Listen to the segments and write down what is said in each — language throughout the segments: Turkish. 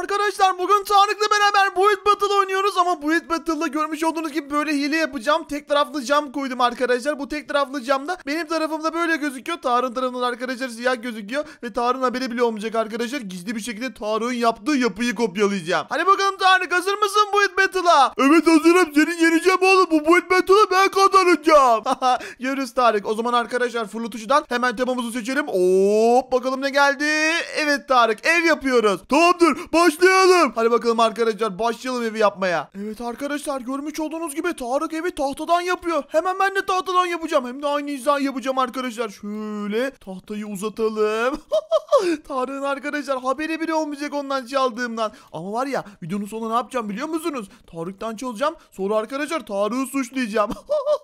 Arkadaşlar bugün Tarık'la beraber Bullet Battle oynuyoruz ama Bullet Battle'da görmüş olduğunuz gibi böyle hile yapacağım. Tek taraflı cam koydum arkadaşlar. Bu tek taraflı camda benim tarafımda böyle gözüküyor. Tarık'ın tarafından arkadaşlar siyah gözüküyor ve Tarık'ın haberi bile olmayacak arkadaşlar. Gizli bir şekilde Tarık'ın yaptığı yapıyı kopyalayacağım. Hadi bakalım Tarık hazır mısın Bullet Battle'a? Evet hazırım. senin yeneceğim oğlum. Bu Bullet Battle'ı ben kazanacağım. Görürüz Tarık. O zaman arkadaşlar fırlatıcıdan hemen temamızı seçelim. Hop bakalım ne geldi. Evet Tarık ev yapıyoruz. Tamamdır. Bak başlayalım. Hadi bakalım arkadaşlar başlayalım evi yapmaya. Evet arkadaşlar görmüş olduğunuz gibi Tarık evi tahtadan yapıyor. Hemen ben de tahtadan yapacağım. Hem de aynı izah yapacağım arkadaşlar. Şöyle tahtayı uzatalım. Tarık'ın arkadaşlar haberi bile olmayacak ondan çaldığımdan. Ama var ya videonun sonuna ne yapacağım biliyor musunuz? Tarık'tan çalacağım. Sonra arkadaşlar Tarık'ı suçlayacağım.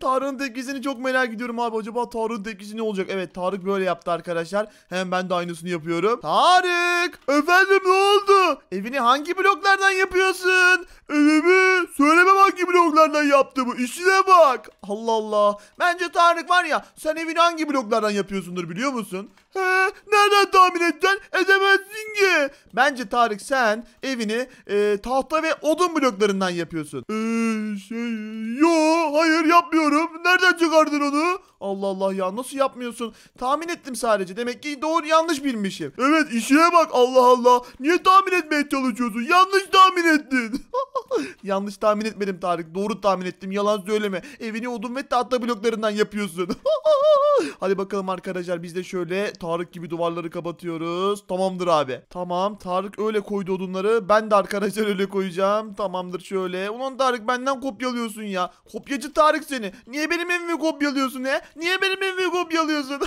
Tarık'ın tepkisini çok merak ediyorum abi. Acaba Tarık'ın tepkisi ne olacak? Evet Tarık böyle yaptı arkadaşlar. Hemen ben de aynısını yapıyorum. Tarık! Efendim ne oldu? Evini hangi bloklardan yapıyorsun? Evimi Söyleme hangi bloklardan bu. İşine bak. Allah Allah. Bence Tarık var ya sen evini hangi bloklardan yapıyorsundur biliyor musun? Ha, nereden tahmin edeceksin? Edemezsin ki. Bence Tarık sen evini e, tahta ve odun bloklarından yapıyorsun. Ee, şey, yo hayır yapmıyorum. Nereden çıkardın onu? Allah Allah ya nasıl yapmıyorsun? Tahmin ettim sadece. Demek ki doğru yanlış bilmişim. Evet işine bak Allah Allah. Niye tahmin etmeye çalışıyorsun? Yanlış tahmin ettin. yanlış tahmin etmedim Tarık. Doğru tahmin ettim. Yalan söyleme. Evini odun ve tahta bloklarından yapıyorsun. Hadi bakalım arkadaşlar biz de şöyle Tarık gibi duvarları kapatıyoruz. Tamamdır abi. Tamam Tarık öyle koydu odunları. Ben de arkadaşlar öyle koyacağım. Tamamdır şöyle. Ulan Tarık benden kopyalıyorsun ya. Kopyacı Tarık seni. Niye benim evimi kopyalıyorsun he? Niye benim evimi kopyalıyorsun?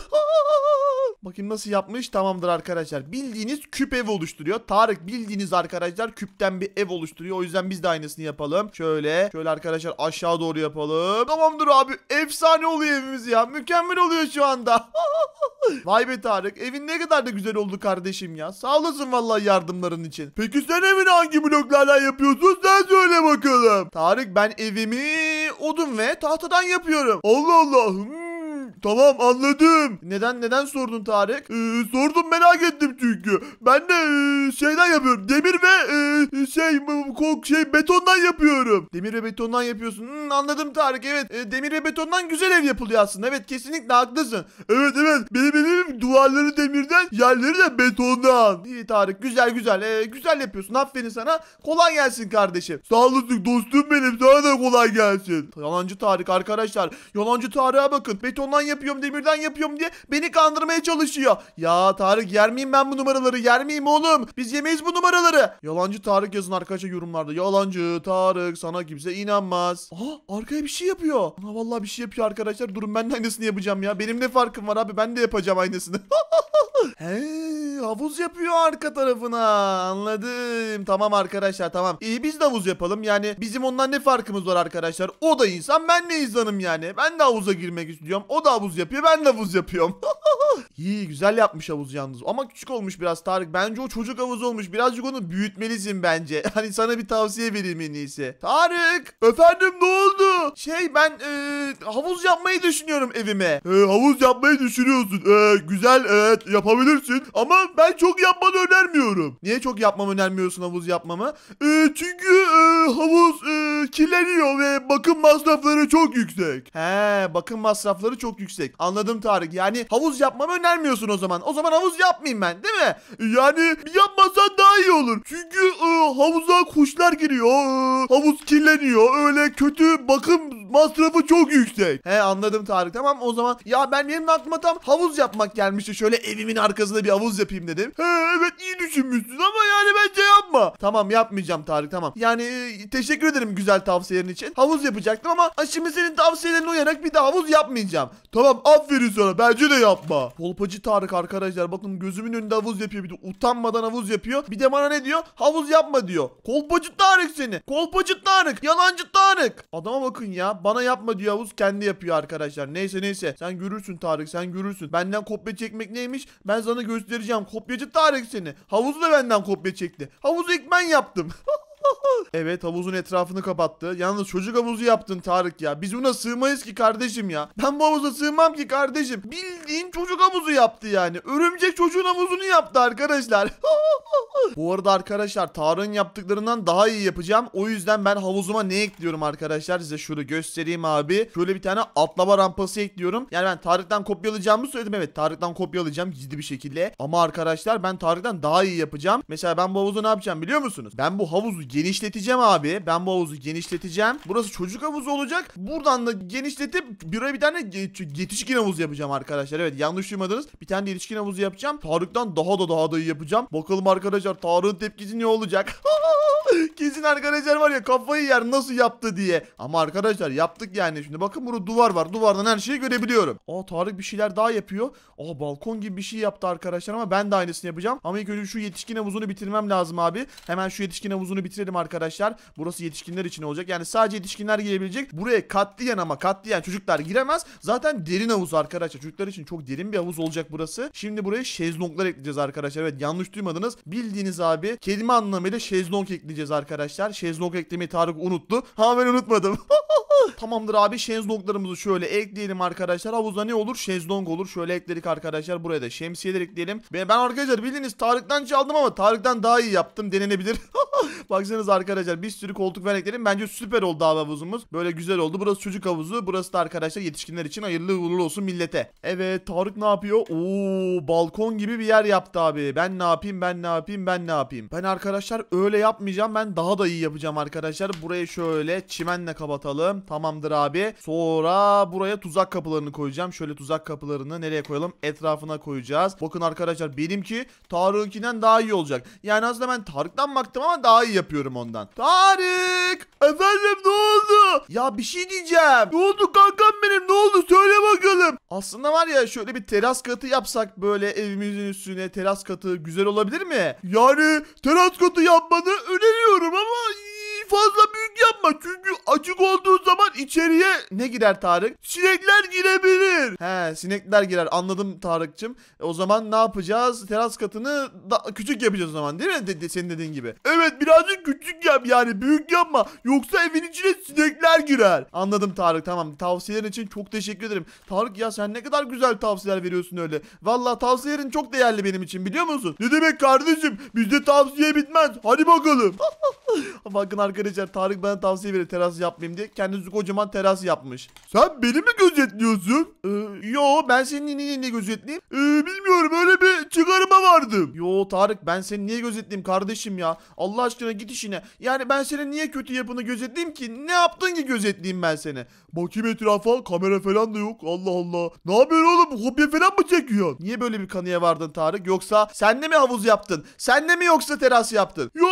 Bakayım nasıl yapmış. Tamamdır arkadaşlar. Bildiğiniz küp ev oluşturuyor. Tarık bildiğiniz arkadaşlar küpten bir ev oluşturuyor. O yüzden biz de aynısını yapalım. Şöyle. Şöyle arkadaşlar aşağı doğru yapalım. Tamamdır abi. Efsane oluyor evimiz ya. Mükemmel oluyor şu anda. Vay be Tarık. Evin ne kadar da güzel oldu kardeşim ya. Sağ olasın vallahi yardımların için. Peki sen evini hangi bloklardan yapıyorsun? Sen söyle bakalım. Tarık ben evimi odun ve tahtadan yapıyorum. Allah Allah. Hmm. Tamam anladım. Neden neden sordun Tarık? Ee, sordum merak ettim çünkü. Ben de e, şeyden yapıyorum. Demir ve e, şey kok şey betondan yapıyorum. Demir ve betondan yapıyorsun. Hmm, anladım Tarık evet. E, demir ve betondan güzel ev yapılıyor aslında. Evet kesinlikle haklısın. Evet evet. Benim evim duvarları demirden, yerleri de betondan. İyi Tarık güzel güzel. E, güzel yapıyorsun. Aferin sana. Kolay gelsin kardeşim. Sağ olasın dostum benim. Sana da kolay gelsin. Yalancı Tarık arkadaşlar. Yalancı Tarık'a bakın. Betondan yapıyorum demirden yapıyorum diye beni kandırmaya çalışıyor. Ya Tarık yer miyim ben bu numaraları yer miyim oğlum? Biz yemeyiz bu numaraları. Yalancı Tarık yazın arkadaşlar yorumlarda. Yalancı Tarık sana kimse inanmaz. Aha arkaya bir şey yapıyor. Ana vallahi bir şey yapıyor arkadaşlar. Durun ben de aynısını yapacağım ya. Benim ne farkım var abi ben de yapacağım aynısını. He, havuz yapıyor arka tarafına. Anladım. Tamam arkadaşlar tamam. İyi biz de havuz yapalım. Yani bizim ondan ne farkımız var arkadaşlar? O da insan ben de insanım yani. Ben de havuza girmek istiyorum. O da havuz yapıyor ben de buz yapıyorum. İyi güzel yapmış havuz yalnız. Ama küçük olmuş biraz Tarık. Bence o çocuk havuz olmuş. Birazcık onu büyütmelisin bence. Hani sana bir tavsiye vereyim en iyisi. Tarık! Efendim ne oldu? Şey ben e, havuz yapmayı düşünüyorum evime. E, havuz yapmayı düşünüyorsun. E, güzel evet yapabilirsin. Ama ben çok yapmanı önermiyorum. Niye çok yapmamı önermiyorsun havuz yapmamı? E, çünkü e, havuz e, kirleniyor ve bakım masrafları çok yüksek. He bakım masrafları çok yüksek. Anladım Tarık. Yani havuz yapma yapmamı önermiyorsun o zaman. O zaman havuz yapmayayım ben değil mi? Yani yapmasan daha iyi olur. Çünkü e, havuza kuşlar giriyor. E, havuz kirleniyor. Öyle kötü bakım masrafı çok yüksek. He anladım Tarık tamam o zaman. Ya ben benim aklıma tam havuz yapmak gelmişti. Şöyle evimin arkasında bir havuz yapayım dedim. He evet iyi düşünmüşsün tamam yapmayacağım Tarık tamam. Yani e, teşekkür ederim güzel tavsiyelerin için. Havuz yapacaktım ama şimdi senin tavsiyelerine uyarak bir daha havuz yapmayacağım. Tamam aferin sana bence de yapma. Polpacı Tarık arkadaşlar bakın gözümün önünde havuz yapıyor bir de utanmadan havuz yapıyor. Bir de bana ne diyor? Havuz yapma diyor. Kolpacı Tarık seni. Kolpacı Tarık. Yalancı Tarık. Adama bakın ya. Bana yapma diyor havuz kendi yapıyor arkadaşlar. Neyse neyse. Sen görürsün Tarık sen görürsün. Benden kopya çekmek neymiş? Ben sana göstereceğim. Kopyacı Tarık seni. Havuzu da benden kopya çekti. Havuzu Ekmen yaptım. evet havuzun etrafını kapattı. Yalnız çocuk havuzu yaptın Tarık ya. Biz buna sığmayız ki kardeşim ya. Ben bu havuza sığmam ki kardeşim. Bildiğin çocuk havuzu yaptı yani. Örümcek çocuğun havuzunu yaptı arkadaşlar. bu arada arkadaşlar Tarık'ın yaptıklarından daha iyi yapacağım. O yüzden ben havuzuma ne ekliyorum arkadaşlar? Size şunu göstereyim abi. Şöyle bir tane atlama rampası ekliyorum. Yani ben Tarık'tan kopyalayacağımı söyledim. Evet Tarık'tan kopyalayacağım gizli bir şekilde. Ama arkadaşlar ben Tarık'tan daha iyi yapacağım. Mesela ben bu havuzu ne yapacağım biliyor musunuz? Ben bu havuzu genişleteceğim abi. Ben bu havuzu genişleteceğim. Burası çocuk havuzu olacak. Buradan da genişletip buraya bir tane yetişkin havuzu yapacağım arkadaşlar. Evet yanlış duymadınız. Bir tane yetişkin havuzu yapacağım. Tarık'tan daha da daha da iyi yapacağım. Bakalım arkadaşlar Tarık'ın tepkisi ne olacak? Kesin arkadaşlar var ya kafayı yer nasıl yaptı diye. Ama arkadaşlar yaptık yani. Şimdi bakın burada duvar var. Duvardan her şeyi görebiliyorum. Aa Tarık bir şeyler daha yapıyor. Aa balkon gibi bir şey yaptı arkadaşlar ama ben de aynısını yapacağım. Ama ilk önce şu yetişkin havuzunu bitirmem lazım abi. Hemen şu yetişkin havuzunu bitirelim arkadaşlar. Burası yetişkinler için olacak. Yani sadece yetişkinler girebilecek. Buraya katliyen ama katliyen çocuklar giremez. Zaten derin havuz arkadaşlar. Çocuklar için çok derin bir havuz olacak burası. Şimdi buraya şezlonglar ekleyeceğiz arkadaşlar. Evet yanlış duymadınız. Bildiğiniz abi kelime anlamıyla şezlong ekleyeceğiz yapacağız arkadaşlar. Şezlong eklemeyi Tarık unuttu. Ha ben unutmadım. Tamamdır abi şezlonglarımızı şöyle ekleyelim arkadaşlar. havuza ne olur? Şezlong olur. Şöyle ekledik arkadaşlar. Buraya da şemsiyeler ekleyelim. Ben, ben arkadaşlar bildiğiniz Tarık'tan çaldım ama Tarık'tan daha iyi yaptım denenebilir. Baksanız arkadaşlar bir sürü koltuk ben ekledim. Bence süper oldu abi havuzumuz. Böyle güzel oldu. Burası çocuk havuzu. Burası da arkadaşlar yetişkinler için hayırlı uğurlu olsun millete. Evet Tarık ne yapıyor? Oo balkon gibi bir yer yaptı abi. Ben ne yapayım ben ne yapayım ben ne yapayım. Ben arkadaşlar öyle yapmayacağım. Ben daha da iyi yapacağım arkadaşlar. Burayı şöyle çimenle kapatalım. Tamamdır abi. Sonra buraya tuzak kapılarını koyacağım. Şöyle tuzak kapılarını nereye koyalım? Etrafına koyacağız. Bakın arkadaşlar benimki Tarık'ınkinden daha iyi olacak. Yani aslında ben Tarık'tan baktım ama daha iyi yapıyorum ondan. Tarık! Efendim ne oldu? Ya bir şey diyeceğim. Ne oldu kankam benim? Ne oldu? Söyle bakalım. Aslında var ya şöyle bir teras katı yapsak böyle evimizin üstüne teras katı güzel olabilir mi? Yani teras katı yapmanı öneriyorum ama fazla büyük yapma çünkü açık olduğu zaman içeriye ne girer Tarık? Sinekler girebilir. He sinekler girer anladım Tarık'cığım. E, o zaman ne yapacağız? Teras katını da küçük yapacağız o zaman değil mi? De, de, senin dediğin gibi. Evet birazcık küçük yap yani büyük yapma. Yoksa evin içine sinekler girer. Anladım Tarık tamam. Tavsiyelerin için çok teşekkür ederim. Tarık ya sen ne kadar güzel tavsiyeler veriyorsun öyle. Valla tavsiyelerin çok değerli benim için biliyor musun? Ne demek kardeşim? Bizde tavsiye bitmez. Hadi bakalım. Bakın arkadaşlar arkadaşlar Tarık bana tavsiye verir teras yapmayayım diye. Kendisi kocaman teras yapmış. Sen beni mi gözetliyorsun? Ee, yo ben seni niye, niye gözetleyeyim? Ee, bilmiyorum öyle bir çıkarıma vardım. Yo Tarık ben seni niye gözetleyeyim kardeşim ya? Allah aşkına git işine. Yani ben senin niye kötü yapını gözetleyeyim ki? Ne yaptın ki gözetleyeyim ben seni? Bakayım etrafa kamera falan da yok. Allah Allah. Ne yapıyorsun oğlum? Kopya falan mı çekiyorsun? Niye böyle bir kanıya vardın Tarık? Yoksa sen de mi havuz yaptın? Sen de mi yoksa teras yaptın? Yo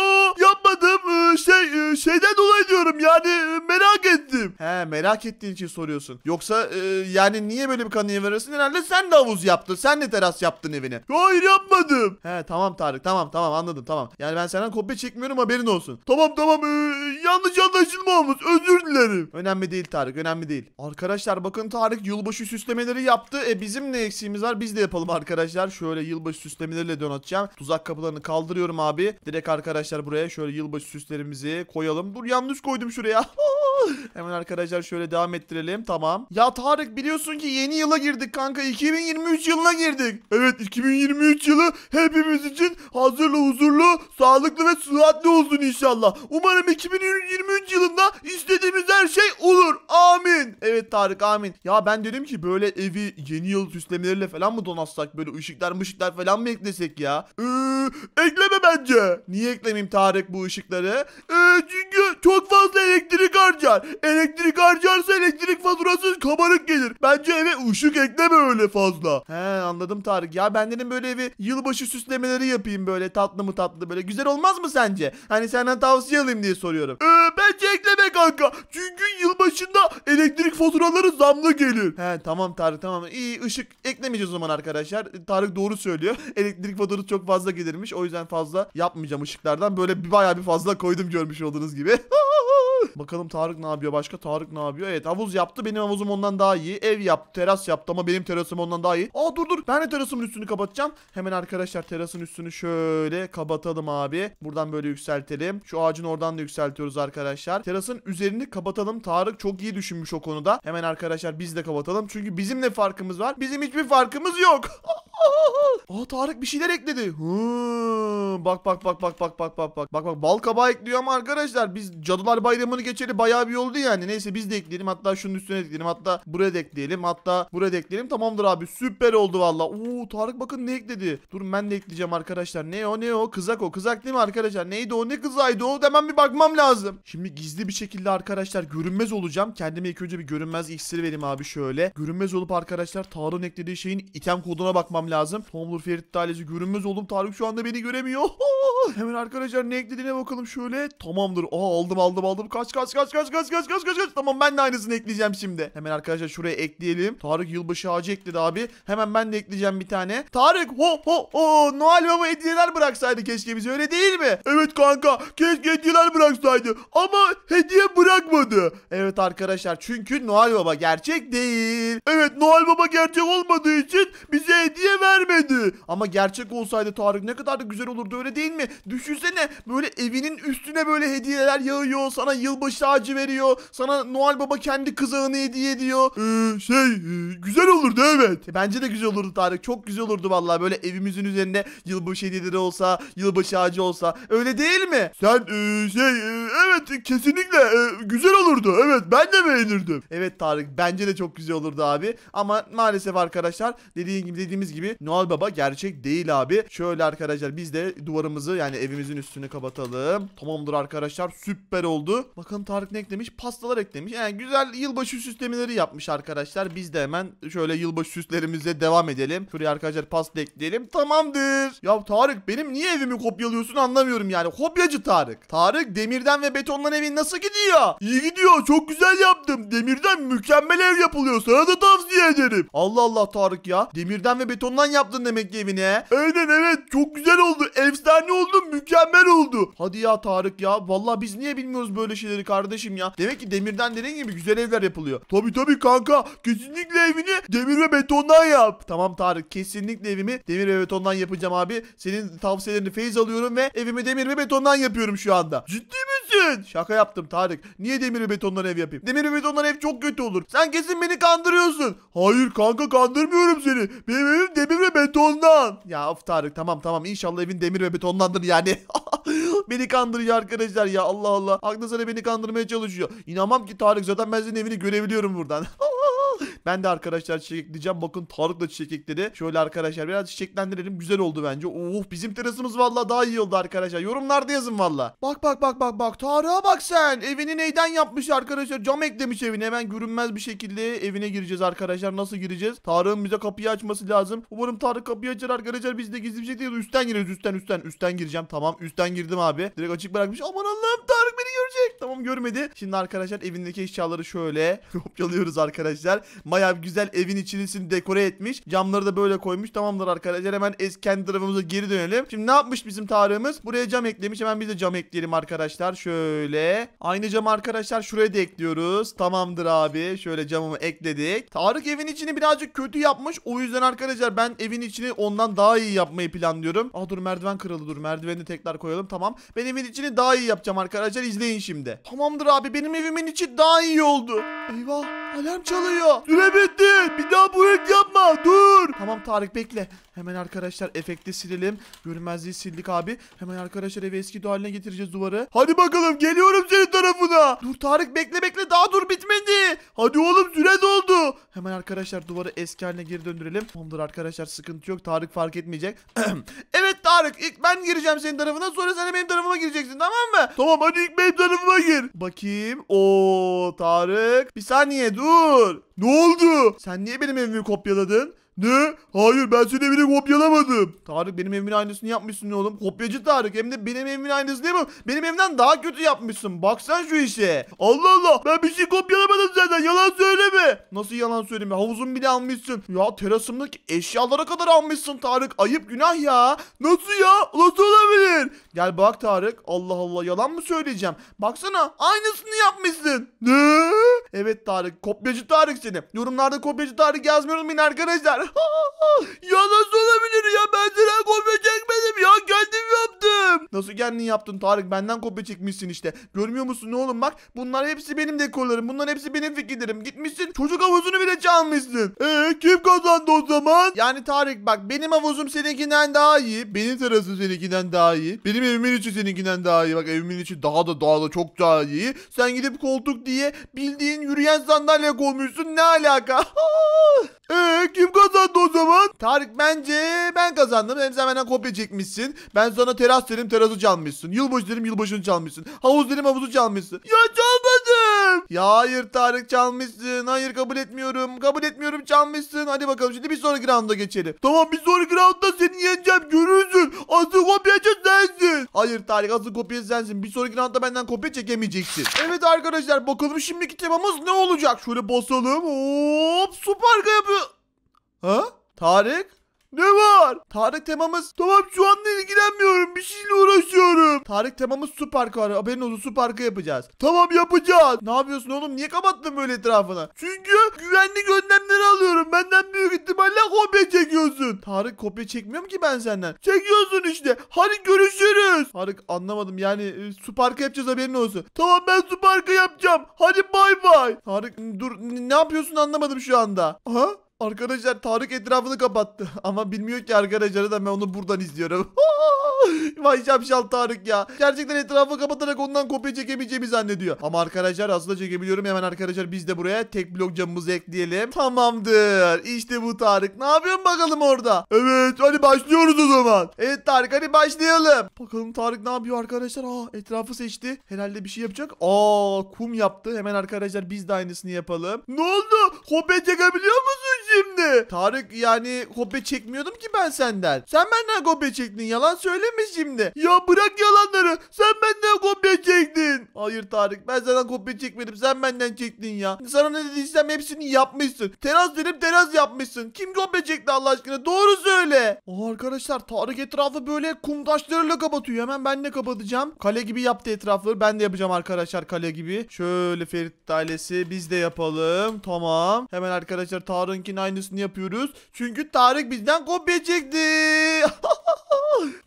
şeyden dolayı diyorum yani e, merak ettim. He merak ettiğin için soruyorsun. Yoksa e, yani niye böyle bir kanıya veriyorsun? Herhalde sen de havuz yaptın. Sen de teras yaptın evini. Hayır yapmadım. He tamam Tarık tamam tamam anladım tamam. Yani ben senden kopya çekmiyorum haberin olsun. Tamam tamam e, yanlış anlaşılma olmuş özür dilerim. Önemli değil Tarık önemli değil. Arkadaşlar bakın Tarık yılbaşı süslemeleri yaptı. E bizim ne eksiğimiz var biz de yapalım arkadaşlar. Şöyle yılbaşı süslemeleriyle donatacağım. Tuzak kapılarını kaldırıyorum abi. Direkt arkadaşlar buraya şöyle yılbaşı süslerimizi koy koyalım. Dur yanlış koydum şuraya. Hemen arkadaşlar şöyle devam ettirelim. Tamam. Ya Tarık biliyorsun ki yeni yıla girdik kanka. 2023 yılına girdik. Evet 2023 yılı hepimiz için hazırlı, huzurlu, sağlıklı ve sıhhatli olsun inşallah. Umarım 2023 yılında istediğimiz her şey olur. Amin. Evet Tarık amin. Ya ben dedim ki böyle evi yeni yıl süslemeleriyle falan mı donatsak? Böyle ışıklar ışıklar falan mı eklesek ya? Ee, ekleme bence. Niye eklemeyeyim Tarık bu ışıkları? Ee, çünkü çok fazla elektrik harca harcar. Elektrik harcarsa elektrik faturası kabarık gelir. Bence eve ışık ekleme öyle fazla. He anladım Tarık ya. Ben dedim böyle evi yılbaşı süslemeleri yapayım böyle tatlı mı tatlı böyle. Güzel olmaz mı sence? Hani senden tavsiye alayım diye soruyorum. Ee, bence ekleme kanka. Çünkü yılbaşında elektrik faturaları zamlı gelir. He tamam Tarık tamam. İyi ışık eklemeyeceğiz o zaman arkadaşlar. Tarık doğru söylüyor. Elektrik faturası çok fazla gelirmiş. O yüzden fazla yapmayacağım ışıklardan. Böyle bayağı bir fazla koydum görmüş olduğunuz gibi. Bakalım Tarık ne yapıyor başka? Tarık ne yapıyor? Evet havuz yaptı. Benim havuzum ondan daha iyi. Ev yaptı. Teras yaptı ama benim terasım ondan daha iyi. Aa dur dur. Ben de terasımın üstünü kapatacağım. Hemen arkadaşlar terasın üstünü şöyle kapatalım abi. Buradan böyle yükseltelim. Şu ağacın oradan da yükseltiyoruz arkadaşlar. Terasın üzerini kapatalım. Tarık çok iyi düşünmüş o konuda. Hemen arkadaşlar biz de kapatalım. Çünkü bizim ne farkımız var? Bizim hiçbir farkımız yok. Aa Tarık bir şeyler ekledi. Hı, bak bak bak bak bak bak bak bak. Bak bak bal kabağı ekliyor ama arkadaşlar biz Cadılar Bayramı bunu geçeli bayağı bir oldu yani. Neyse biz de ekleyelim. Hatta şunun üstüne ekleyelim. Hatta buraya da ekleyelim. Hatta buraya da ekleyelim. Tamamdır abi. Süper oldu valla. Oo Tarık bakın ne ekledi. Durun ben de ekleyeceğim arkadaşlar. Ne o ne o? Kızak o. Kızak değil mi arkadaşlar? Neydi o? Ne kızaydı o? Hemen bir bakmam lazım. Şimdi gizli bir şekilde arkadaşlar görünmez olacağım. Kendime ilk önce bir görünmez iksiri vereyim abi şöyle. Görünmez olup arkadaşlar Tarık'ın eklediği şeyin item koduna bakmam lazım. Tomlur Ferit ailesi görünmez oldum. Tarık şu anda beni göremiyor. Hemen arkadaşlar ne eklediğine bakalım şöyle. Tamamdır. Aa aldım aldım aldım. Kaç Kaç kaç kaç kaç kaç kaç kaç kaç kaç. Tamam ben de aynısını ekleyeceğim şimdi. Hemen arkadaşlar şuraya ekleyelim. Tarık yılbaşı ağacı ekledi abi. Hemen ben de ekleyeceğim bir tane. Tarık ho ho o. Noel Baba hediyeler bıraksaydı keşke bize öyle değil mi? Evet kanka keşke hediyeler bıraksaydı ama hediye bırakmadı. Evet arkadaşlar çünkü Noel Baba gerçek değil. Evet Noel Baba gerçek olmadığı için bize hediye vermedi. Ama gerçek olsaydı Tarık ne kadar da güzel olurdu öyle değil mi? Düşünsene böyle evinin üstüne böyle hediyeler yağıyor sana yıl yılbaşı ağacı veriyor. Sana Noel Baba kendi kızağını hediye ediyor. Ee, şey e, güzel olurdu evet. E, bence de güzel olurdu Tarık. Çok güzel olurdu vallahi böyle evimizin üzerine yılbaşı hediyeleri olsa, yılbaşı ağacı olsa. Öyle değil mi? Sen e, şey e, evet kesinlikle e, güzel olurdu. Evet ben de beğenirdim. Evet Tarık bence de çok güzel olurdu abi. Ama maalesef arkadaşlar dediğim gibi dediğimiz gibi Noel Baba gerçek değil abi. Şöyle arkadaşlar biz de duvarımızı yani evimizin üstünü kapatalım. Tamamdır arkadaşlar süper oldu. Bakalım Tarık ne eklemiş? Pastalar eklemiş. Yani güzel yılbaşı süslemeleri yapmış arkadaşlar. Biz de hemen şöyle yılbaşı süslerimize devam edelim. Şuraya arkadaşlar pasta ekleyelim. Tamamdır. Ya Tarık benim niye evimi kopyalıyorsun anlamıyorum yani. Kopyacı Tarık. Tarık demirden ve betondan evin nasıl gidiyor? İyi gidiyor. Çok güzel yaptım. Demirden mükemmel ev yapılıyor. Sana da tavsiye ederim. Allah Allah Tarık ya. Demirden ve betondan yaptın demek ki evine. Aynen evet. Çok güzel oldu. Efsane oldu. Mükemmel oldu. Hadi ya Tarık ya. Vallahi biz niye bilmiyoruz böyle şey şeyleri kardeşim ya. Demek ki demirden dediğin gibi güzel evler yapılıyor. Tabi tabi kanka kesinlikle evini demir ve betondan yap. Tamam Tarık kesinlikle evimi demir ve betondan yapacağım abi. Senin tavsiyelerini feyiz alıyorum ve evimi demir ve betondan yapıyorum şu anda. Ciddi misin? Şaka yaptım Tarık. Niye demir ve betondan ev yapayım? Demir ve betondan ev çok kötü olur. Sen kesin beni kandırıyorsun. Hayır kanka kandırmıyorum seni. Benim evim demir ve betondan. Ya of Tarık tamam tamam inşallah evin demir ve betondandır yani. beni kandırıyor arkadaşlar ya Allah Allah. Aklı sana beni kandırmaya çalışıyor. İnanmam ki Tarık zaten ben senin evini görebiliyorum buradan. Ben de arkadaşlar çiçek ekleyeceğim. Bakın Tarık da çiçek ekledi. Şöyle arkadaşlar biraz çiçeklendirelim. Güzel oldu bence. Oh bizim terasımız vallahi daha iyi oldu arkadaşlar. Yorumlarda yazın vallahi Bak bak bak bak bak. Tarık'a bak sen. Evini neyden yapmış arkadaşlar? Cam eklemiş evine. Hemen görünmez bir şekilde evine gireceğiz arkadaşlar. Nasıl gireceğiz? Tarık'ın bize kapıyı açması lazım. Umarım Tarık kapıyı açar arkadaşlar. Biz de gizli bir üstten gireceğiz Üstten üstten. Üstten gireceğim. Tamam üstten girdim abi. Direkt açık bırakmış. Aman Allah'ım Tarık beni görecek. Tamam görmedi. Şimdi arkadaşlar evindeki eşyaları şöyle kopyalıyoruz arkadaşlar. Baya güzel evin içinisini dekore etmiş. Camları da böyle koymuş. Tamamdır arkadaşlar hemen es kendi tarafımıza geri dönelim. Şimdi ne yapmış bizim Tarık'ımız? Buraya cam eklemiş. Hemen biz de cam ekleyelim arkadaşlar. Şöyle. Aynı cam arkadaşlar şuraya da ekliyoruz. Tamamdır abi. Şöyle camımı ekledik. Tarık evin içini birazcık kötü yapmış. O yüzden arkadaşlar ben evin içini ondan daha iyi yapmayı planlıyorum. Aa dur merdiven kırıldı dur. Merdiveni tekrar koyalım. Tamam. Ben evin içini daha iyi yapacağım arkadaşlar. İzleyin şimdi. Tamamdır abi. Benim evimin içi daha iyi oldu. Eyvah. Alarm çalıyor. Süre bitti. Bir daha bu hack yapma. Dur. Tamam Tarık bekle. Hemen arkadaşlar efekti silelim. Görünmezliği sildik abi. Hemen arkadaşlar evi eski haline getireceğiz duvarı. Hadi bakalım geliyorum senin tarafına. Dur Tarık bekle bekle daha dur bitmedi. Hadi oğlum süre doldu. Hemen arkadaşlar duvarı eski haline geri döndürelim. Tamamdır arkadaşlar sıkıntı yok. Tarık fark etmeyecek. evet Tarık ilk ben gireceğim senin tarafına sonra sen de benim tarafıma gireceksin tamam mı? Tamam hadi ilk benim tarafıma gir. Bakayım. o Tarık. Bir saniye dur dur. Ne oldu? Sen niye benim evimi kopyaladın? Ne? Hayır ben senin evini kopyalamadım. Tarık benim evimin aynısını yapmışsın oğlum. Kopyacı Tarık hem de benim evimin aynısını değil mi? Benim evimden daha kötü yapmışsın. Baksan şu işe. Allah Allah ben bir şey kopyalamadım senden. Yalan söyleme. Nasıl yalan söyleme? Havuzun bile almışsın. Ya terasımdaki eşyalara kadar almışsın Tarık. Ayıp günah ya. Nasıl ya? Nasıl olabilir? Gel bak Tarık. Allah Allah yalan mı söyleyeceğim? Baksana aynısını yapmışsın. Ne? Evet Tarık kopyacı Tarık seni. Yorumlarda kopyacı Tarık yazmıyorum yine arkadaşlar. Yalan olabilir ya ben sana kopya çekmedim ya kendim yaptım. Nasıl kendin yaptın Tarık benden kopya çekmişsin işte. Görmüyor musun ne oğlum bak bunlar hepsi benim dekorlarım bunların hepsi benim fikirlerim. Gitmişsin çocuk havuzunu bile çalmışsın. Eee kim kazandı o zaman? Yani Tarık bak benim havuzum seninkinden daha iyi. Benim terasım seninkinden daha iyi. Benim evimin içi seninkinden daha iyi. Bak evimin içi daha da daha da çok daha iyi. Sen gidip koltuk diye bildiğin yürüyen sandalye koymuşsun ne alaka? Eee kim kazandı? kazandı o zaman? Tarık bence ben kazandım. Hem sen benden kopya çekmişsin. Ben sana teras dedim terazı çalmışsın. Yılbaşı dedim yılbaşını çalmışsın. Havuz dedim havuzu çalmışsın. Ya çalmadım. Ya hayır Tarık çalmışsın. Hayır kabul etmiyorum. Kabul etmiyorum çalmışsın. Hadi bakalım şimdi bir sonraki rounda geçelim. Tamam bir sonraki rounda seni yeneceğim. Görürsün. Asıl kopyacı sensin. Hayır Tarık asıl kopyacı sensin. Bir sonraki rounda benden kopya çekemeyeceksin. Evet arkadaşlar bakalım şimdiki temamız ne olacak? Şöyle basalım. Hop süper yapıyor. Ha? Tarık? Ne var? Tarık temamız. Tamam şu anda ilgilenmiyorum. Bir şeyle uğraşıyorum. Tarık temamız su parkı var. Haberin olsun su parkı yapacağız. Tamam yapacağız. Ne yapıyorsun oğlum? Niye kapattın böyle etrafını? Çünkü güvenlik önlemleri alıyorum. Benden büyük ihtimalle kopya çekiyorsun. Tarık kopya çekmiyorum ki ben senden. Çekiyorsun işte. Hadi görüşürüz. Tarık anlamadım. Yani e, su parkı yapacağız haberin olsun. Tamam ben su parkı yapacağım. Hadi bay bay. Tarık dur ne yapıyorsun anlamadım şu anda. Aha Arkadaşlar Tarık etrafını kapattı. Ama bilmiyor ki arkadaşlar da ben onu buradan izliyorum. Vay Şapşal Tarık ya. Gerçekten etrafı kapatarak ondan kopya çekemeyeceğimi zannediyor. Ama arkadaşlar aslında çekebiliyorum. Hemen arkadaşlar biz de buraya tek blok camımızı ekleyelim. Tamamdır. İşte bu Tarık. Ne yapıyorsun bakalım orada? Evet hadi başlıyoruz o zaman. Evet Tarık hadi başlayalım. Bakalım Tarık ne yapıyor arkadaşlar? Aa etrafı seçti. Herhalde bir şey yapacak. Aa kum yaptı. Hemen arkadaşlar biz de aynısını yapalım. Ne oldu? Kopya çekebiliyor musun şimdi? Tarık yani kopya çekmiyordum ki ben senden. Sen benden kopya çektin. Yalan söyleme mi şimdi? Ya bırak yalanları. Sen benden kopya çektin. Hayır Tarık ben senden kopya çekmedim. Sen benden çektin ya. Sana ne dediysem hepsini yapmışsın. Teraz verip teraz yapmışsın. Kim kopya çekti Allah aşkına? Doğru söyle. Oh, arkadaşlar Tarık etrafı böyle kum taşlarıyla kapatıyor. Hemen ben de kapatacağım. Kale gibi yaptı etrafları. Ben de yapacağım arkadaşlar kale gibi. Şöyle Ferit ailesi biz de yapalım. Tamam. Hemen arkadaşlar Tarık'ın aynısını yapıyoruz. Çünkü Tarık bizden kopya çekti.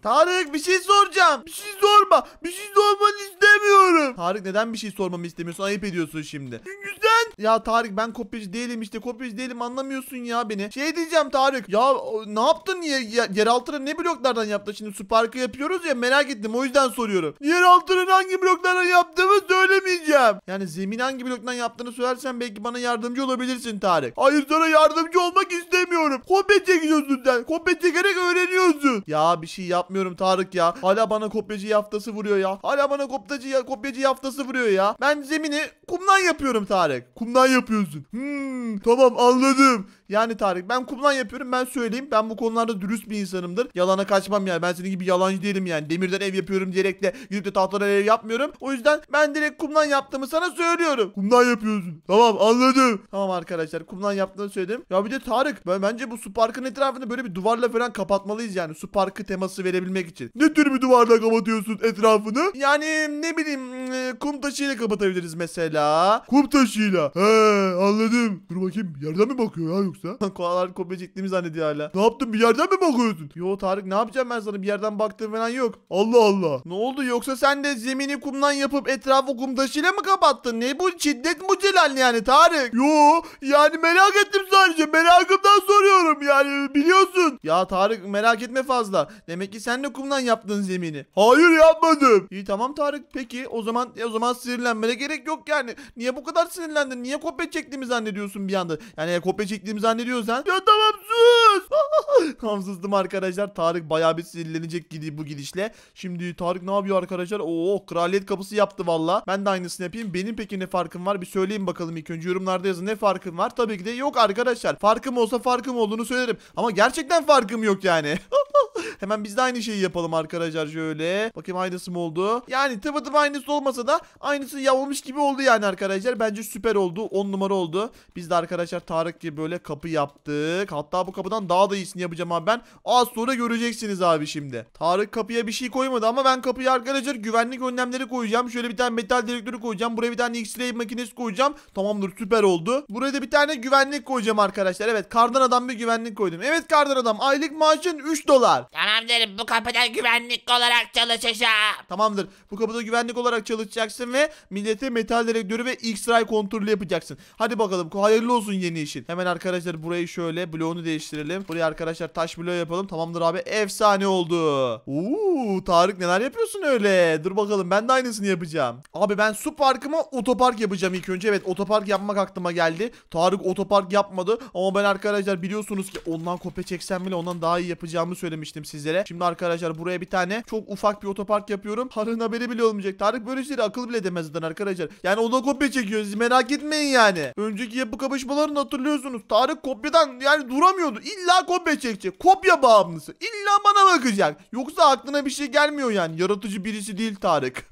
Tarık bir şey soracağım. Bir şey sorma. Bir şey sormanı istemiyorum. Tarık neden bir şey sormamı istemiyorsun? Ayıp ediyorsun şimdi. Çünkü sen... Ya Tarık ben kopyacı değilim işte. Kopyacı değilim anlamıyorsun ya beni. Şey diyeceğim Tarık. Ya ne yaptın? Ya, yeraltını ne bloklardan yaptın? Şimdi su yapıyoruz ya merak ettim. O yüzden soruyorum. Yeraltını hangi bloklardan yaptığımı söylemeyeceğim. Yani zemin hangi bloktan yaptığını söylersen belki bana yardımcı olabilirsin Tarık. Hayır sana yardımcı olmak istemiyorum. Kopya çekiyorsun sen. Kopya çekerek öğreniyorsun. Ya bir şey şey yapmıyorum Tarık ya. Hala bana kopyacı yaftası vuruyor ya. Hala bana kopyacı, ya, kopyacı yaftası vuruyor ya. Ben zemini kumdan yapıyorum Tarık. Kumdan yapıyorsun. Hmm, tamam anladım. Yani Tarık ben kumlan yapıyorum ben söyleyeyim. Ben bu konularda dürüst bir insanımdır. Yalana kaçmam yani. Ben senin gibi yalancı değilim yani. Demirden ev yapıyorum diyerek de gidip de tahtadan ev yapmıyorum. O yüzden ben direkt kumdan yaptığımı sana söylüyorum. Kumdan yapıyorsun. Tamam anladım. Tamam arkadaşlar kumdan yaptığını söyledim. Ya bir de Tarık ben bence bu su parkın etrafını böyle bir duvarla falan kapatmalıyız yani. Su parkı teması verebilmek için. Ne tür bir duvarla kapatıyorsun etrafını? Yani ne bileyim e, kum taşıyla kapatabiliriz mesela. Kum taşıyla. He anladım. Dur bakayım yerden mi bakıyor ya yoksa? Koalalar kopya çektiğimi zannediyor hala. Ne yaptın bir yerden mi bakıyordun? Yo Tarık ne yapacağım ben sana bir yerden baktığım falan yok. Allah Allah. Ne oldu yoksa sen de zemini kumdan yapıp etrafı kum taşıyla mı kapattın? Ne bu şiddet bu celal yani Tarık? Yo yani merak ettim sadece merakımdan soruyorum yani biliyorsun. Ya Tarık merak etme fazla. Demek ki sen de kumdan yaptın zemini. Hayır yapmadım. İyi tamam Tarık peki o zaman e, o zaman sinirlenmene gerek yok yani. Niye bu kadar sinirlendin? Niye kopya çektiğimi zannediyorsun bir anda? Yani kopya çektiğimi zannediyorsan. Ya tamam sus. Kamsızdım arkadaşlar. Tarık bayağı bir sinirlenecek gidi bu gidişle. Şimdi Tarık ne yapıyor arkadaşlar? Oo kraliyet kapısı yaptı valla. Ben de aynısını yapayım. Benim peki ne farkım var? Bir söyleyin bakalım ilk önce yorumlarda yazın ne farkım var? Tabii ki de yok arkadaşlar. Farkım olsa farkım olduğunu söylerim. Ama gerçekten farkım farkım yok yani. Hemen biz de aynı şeyi yapalım arkadaşlar şöyle. Bakayım aynısı mı oldu? Yani tıpı tıpı aynısı olmasa da aynısı yapılmış gibi oldu yani arkadaşlar. Bence süper oldu. 10 numara oldu. Biz de arkadaşlar Tarık gibi böyle kapı yaptık. Hatta bu kapıdan daha da iyisini yapacağım abi ben. Az sonra göreceksiniz abi şimdi. Tarık kapıya bir şey koymadı ama ben kapıya arkadaşlar güvenlik önlemleri koyacağım. Şöyle bir tane metal direktörü koyacağım. Buraya bir tane X-ray makinesi koyacağım. Tamamdır süper oldu. Buraya da bir tane güvenlik koyacağım arkadaşlar. Evet kardan adam bir güvenlik koydum. Evet kardan adam aylık maaşın 3 dolar. Tamamdır bu kapıda güvenlik olarak çalışacağım. Tamamdır bu kapıda güvenlik olarak çalışacaksın ve millete metal direktörü ve X-ray kontrolü yapacaksın. Hadi bakalım hayırlı olsun yeni işin. Hemen arkadaşlar burayı şöyle bloğunu değiştirelim. Buraya arkadaşlar taş bloğu yapalım. Tamamdır abi efsane oldu. Uuu Tarık neler yapıyorsun öyle? Dur bakalım ben de aynısını yapacağım. Abi ben su parkıma otopark yapacağım ilk önce. Evet otopark yapmak aklıma geldi. Tarık otopark yapmadı ama ben arkadaşlar biliyorsunuz ki ondan kopya çeksem bile ihtimalle ondan daha iyi yapacağımı söylemiştim sizlere. Şimdi arkadaşlar buraya bir tane çok ufak bir otopark yapıyorum. Tarık'ın haberi bile olmayacak. Tarık böyle şeyleri akıl bile demez zaten arkadaşlar. Yani o da kopya çekiyoruz merak etmeyin yani. Önceki yapı kapışmalarını hatırlıyorsunuz. Tarık kopyadan yani duramıyordu. İlla kopya çekecek. Kopya bağımlısı. İlla bana bakacak. Yoksa aklına bir şey gelmiyor yani. Yaratıcı birisi değil Tarık.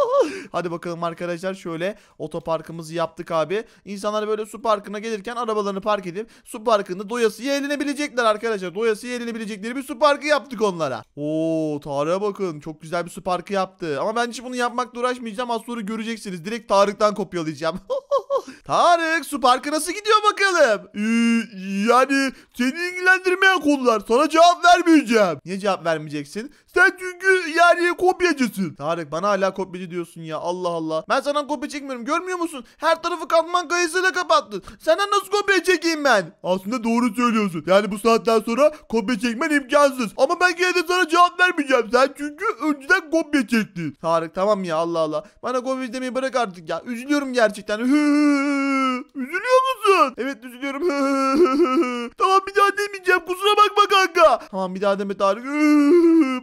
Hadi bakalım arkadaşlar şöyle otoparkımızı yaptık abi. İnsanlar böyle su parkına gelirken arabalarını park edip su parkında doyasıya eğlenebilecekler arkadaşlar. Doyasıya burası yenilebilecekleri bir su parkı yaptık onlara. Oo Tarık'a bakın çok güzel bir su parkı yaptı. Ama ben hiç bunu yapmakla uğraşmayacağım az sonra göreceksiniz. Direkt Tarık'tan kopyalayacağım. Tarık su parkı nasıl gidiyor bakalım? Ee, yani seni ilgilendirmeyen konular. Sana cevap vermeyeceğim. Niye cevap vermeyeceksin? Sen çünkü yani kopyacısın. Tarık bana hala kopyacı diyorsun ya Allah Allah. Ben sana kopya çekmiyorum görmüyor musun? Her tarafı katman kayısıyla kapattın. Sana nasıl kopya çekeyim ben? Aslında doğru söylüyorsun. Yani bu saatten sonra kopya çekmen imkansız. Ama ben gene de sana cevap vermeyeceğim. Sen çünkü önceden kopya çektin. Tarık tamam ya Allah Allah. Bana kopya demeyi bırak artık ya. Üzülüyorum gerçekten. Hıı. Üzülüyor musun? Evet üzülüyorum. tamam bir daha demeyeceğim. Kusura bakma kanka. Tamam bir daha deme Tarık.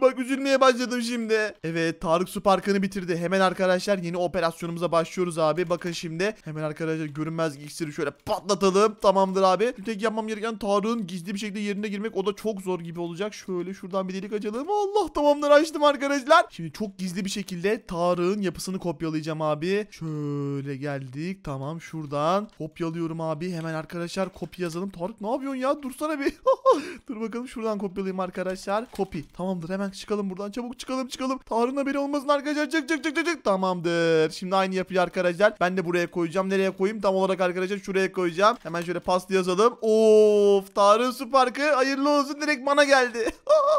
Bak üzülmeye başladım şimdi. Evet Tarık su parkını bitirdi. Hemen arkadaşlar yeni operasyonumuza başlıyoruz abi. Bakın şimdi. Hemen arkadaşlar görünmez iksiri şöyle patlatalım. Tamamdır abi. tek yapmam gereken Tarık'ın gizli bir şekilde yerine girmek. O da çok zor gibi olacak. Şöyle şuradan bir delik açalım. Allah tamamdır açtım arkadaşlar. Şimdi çok gizli bir şekilde Tarık'ın yapısını kopyalayacağım abi. Şöyle geldik. Tamam şuradan kopyalıyorum abi. Hemen arkadaşlar kopya yazalım. Tarık ne yapıyorsun ya? Dursana bir. Dur bakalım şuradan kopyalayayım arkadaşlar. Copy. Tamamdır hemen çıkalım buradan. Çabuk çıkalım çıkalım. Tarık'ın haberi olmasın arkadaşlar. Çık çık çık çık çık. Tamamdır. Şimdi aynı yapıyor arkadaşlar. Ben de buraya koyacağım. Nereye koyayım? Tam olarak arkadaşlar şuraya koyacağım. Hemen şöyle pasta yazalım. Of Tarık'ın su parkı hayırlı olsun. Direkt bana geldi.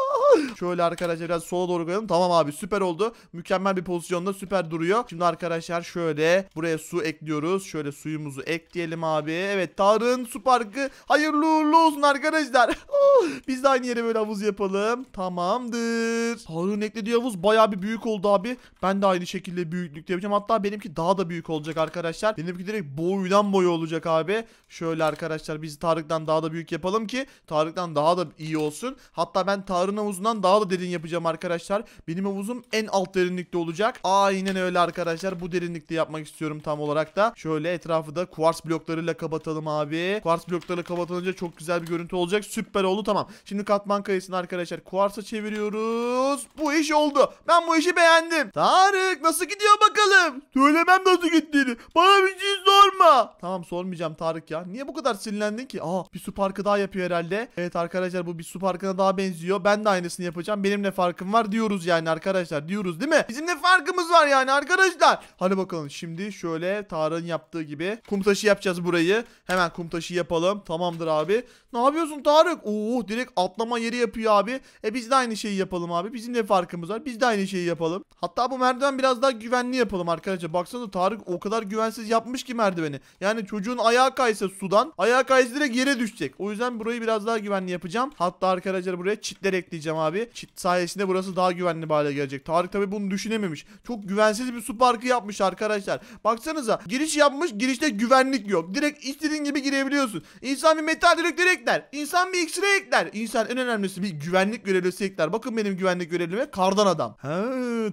şöyle arkadaşlar biraz sola doğru koyalım. Tamam abi süper oldu. Mükemmel bir pozisyonda süper duruyor. Şimdi arkadaşlar şöyle buraya su ekliyoruz. Şöyle suyumuzu ek bekleyelim abi. Evet Tarık'ın su parkı hayırlı uğurlu olsun arkadaşlar. Oh, biz de aynı yere böyle havuz yapalım. Tamamdır. Tarık'ın eklediği havuz baya bir büyük oldu abi. Ben de aynı şekilde büyüklükte yapacağım. Hatta benimki daha da büyük olacak arkadaşlar. Benimki direkt boydan boyu olacak abi. Şöyle arkadaşlar biz Tarık'tan daha da büyük yapalım ki Tarık'tan daha da iyi olsun. Hatta ben Tarık'ın havuzundan daha da derin yapacağım arkadaşlar. Benim havuzum en alt derinlikte olacak. Aynen öyle arkadaşlar. Bu derinlikte yapmak istiyorum tam olarak da. Şöyle etrafı da Quartz bloklarıyla kapatalım abi. Quartz blokları kapatılınca çok güzel bir görüntü olacak. Süper oldu tamam. Şimdi katman kayısını arkadaşlar Quartz'a çeviriyoruz. Bu iş oldu. Ben bu işi beğendim. Tarık nasıl gidiyor bakalım? Söylemem nasıl gittiğini. Bana bir şey sorma. Tamam sormayacağım Tarık ya. Niye bu kadar sinirlendin ki? Aa bir su parkı daha yapıyor herhalde. Evet arkadaşlar bu bir su parkına daha benziyor. Ben de aynısını yapacağım. Benimle farkım var diyoruz yani arkadaşlar. Diyoruz değil mi? Bizim ne farkımız var yani arkadaşlar. Hadi bakalım şimdi şöyle Tarık'ın yaptığı gibi kum taşı yapacağız burayı. Hemen kum taşı yapalım. Tamamdır abi. Ne yapıyorsun Tarık? Oo direkt atlama yeri yapıyor abi. E biz de aynı şeyi yapalım abi. Bizim ne farkımız var? Biz de aynı şeyi yapalım. Hatta bu merdiven biraz daha güvenli yapalım arkadaşlar. Baksana Tarık o kadar güvensiz yapmış ki merdiveni. Yani çocuğun ayağı kaysa sudan ayağı kaysa direkt yere düşecek. O yüzden burayı biraz daha güvenli yapacağım. Hatta arkadaşlar buraya çitler ekleyeceğim abi. Çit sayesinde burası daha güvenli bir hale gelecek. Tarık tabi bunu düşünememiş. Çok güvensiz bir su parkı yapmış arkadaşlar. Baksanıza giriş yapmış. Girişte güven güvenlik yok. Direkt istediğin gibi girebiliyorsun. İnsan bir metal direktörü ekler. İnsan bir iksire ekler. İnsan en önemlisi bir güvenlik görevlisi ekler. Bakın benim güvenlik görevlime kardan adam. Ha,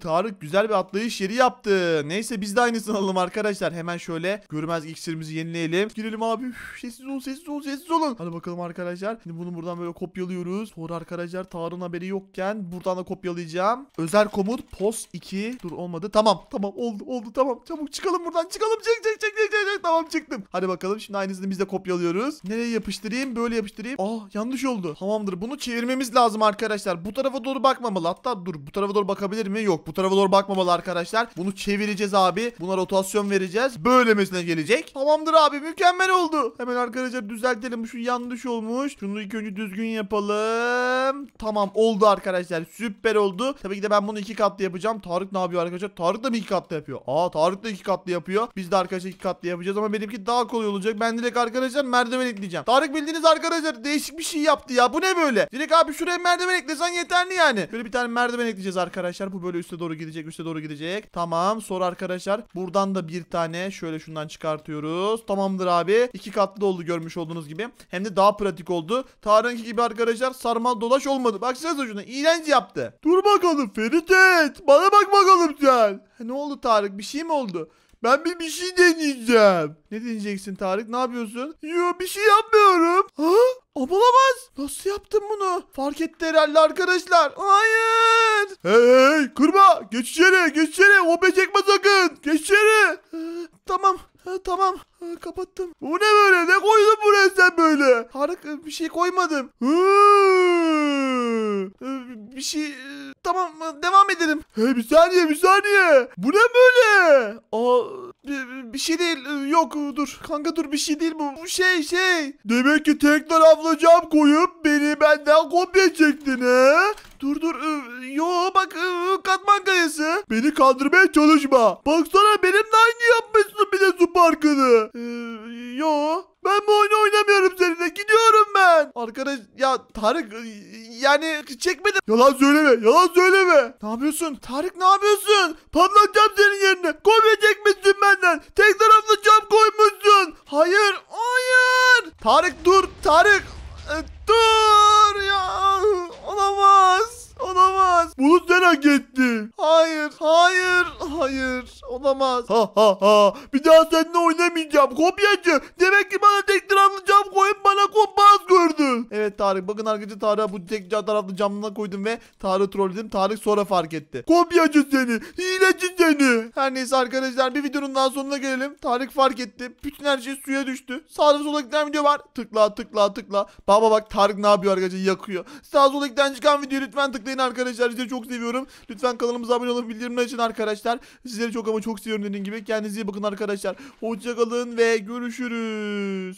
Tarık güzel bir atlayış yeri yaptı. Neyse biz de aynısını alalım arkadaşlar. Hemen şöyle görmez iksirimizi yenileyelim. Girelim abi. Üf, sessiz olun sessiz olun sessiz olun. Hadi bakalım arkadaşlar. Şimdi bunu buradan böyle kopyalıyoruz. Sonra arkadaşlar Tarık'ın haberi yokken buradan da kopyalayacağım. Özel komut pos 2. Dur olmadı. Tamam tamam oldu oldu tamam. Çabuk çıkalım buradan çıkalım. Çık çık çık çık çık. Tamam çık çıktım. Hadi bakalım şimdi aynısını biz de kopyalıyoruz. Nereye yapıştırayım? Böyle yapıştırayım. Ah yanlış oldu. Tamamdır. Bunu çevirmemiz lazım arkadaşlar. Bu tarafa doğru bakmamalı. Hatta dur bu tarafa doğru bakabilir mi? Yok bu tarafa doğru bakmamalı arkadaşlar. Bunu çevireceğiz abi. Buna rotasyon vereceğiz. Böyle mesela gelecek. Tamamdır abi mükemmel oldu. Hemen arkadaşlar düzeltelim. Şu yanlış olmuş. Şunu ilk önce düzgün yapalım. Tamam oldu arkadaşlar. Süper oldu. Tabii ki de ben bunu iki katlı yapacağım. Tarık ne yapıyor arkadaşlar? Tarık da mı iki katlı yapıyor? Aa Tarık da iki katlı yapıyor. Biz de arkadaşlar iki katlı yapacağız ama benim ki daha kolay olacak. Ben direkt arkadaşlar merdiven ekleyeceğim. Tarık bildiğiniz arkadaşlar değişik bir şey yaptı ya. Bu ne böyle? Direkt abi şuraya merdiven eklesen yeterli yani. Böyle bir tane merdiven ekleyeceğiz arkadaşlar. Bu böyle üste doğru gidecek, üste doğru gidecek. Tamam. Sonra arkadaşlar buradan da bir tane şöyle şundan çıkartıyoruz. Tamamdır abi. İki katlı oldu görmüş olduğunuz gibi. Hem de daha pratik oldu. Tarık'ınki gibi arkadaşlar sarmal dolaş olmadı. Baksanıza şuna. İğrenç yaptı. Dur bakalım Ferit et. Bana bak bakalım sen. Ne oldu Tarık? Bir şey mi oldu? Ben bir bir şey deneyeceğim. Ne deneyeceksin Tarık? Ne yapıyorsun? Yo bir şey yapmıyorum. Ha? Olamaz. Nasıl yaptın bunu? Fark etti herhalde arkadaşlar. Hayır. Hey hey kırma. Geç içeri geç içeri. O becekme sakın. Geç içeri. tamam. tamam kapattım. Bu ne böyle? Ne koydun buraya sen böyle? Harik bir şey koymadım. Ee, bir şey... E, tamam devam edelim. Hey bir saniye bir saniye. Bu ne böyle? Aa, bir, e, bir şey değil. E, yok dur. Kanka dur bir şey değil bu. Bu şey şey. Demek ki tekrar taraflı koyup beni benden kopya çektin he? Dur dur. Yo bak katman kayası. Beni kandırmaya çalışma. Baksana benim de aynı yapmışsın bir de su parkını. Ee, yo. Ben bu oyunu oynamıyorum seninle. Gidiyorum ben. Arkadaş ya Tarık e, yani çekmedim. Yalan söyleme. Yalan söyleme. Ne yapıyorsun? Tarık ne yapıyorsun? Patlatacağım Tarık. Bakın arkadaşlar Tarık'a bu tek taraflı camdan koydum ve Tarık trolledim. Tarık sonra fark etti. Kopyacı seni. Hileci seni. Her neyse arkadaşlar bir videonun daha sonuna gelelim. Tarık fark etti. Bütün her şey suya düştü. Sağda sola giden video var. Tıkla tıkla tıkla. Baba bak Tarık ne yapıyor arkadaşlar yakıyor. Sağ sola giden çıkan videoyu lütfen tıklayın arkadaşlar. Sizi çok seviyorum. Lütfen kanalımıza abone olup bildirimler için arkadaşlar. Sizleri çok ama çok seviyorum dediğim gibi. Kendinize iyi bakın arkadaşlar. Hoşçakalın ve görüşürüz.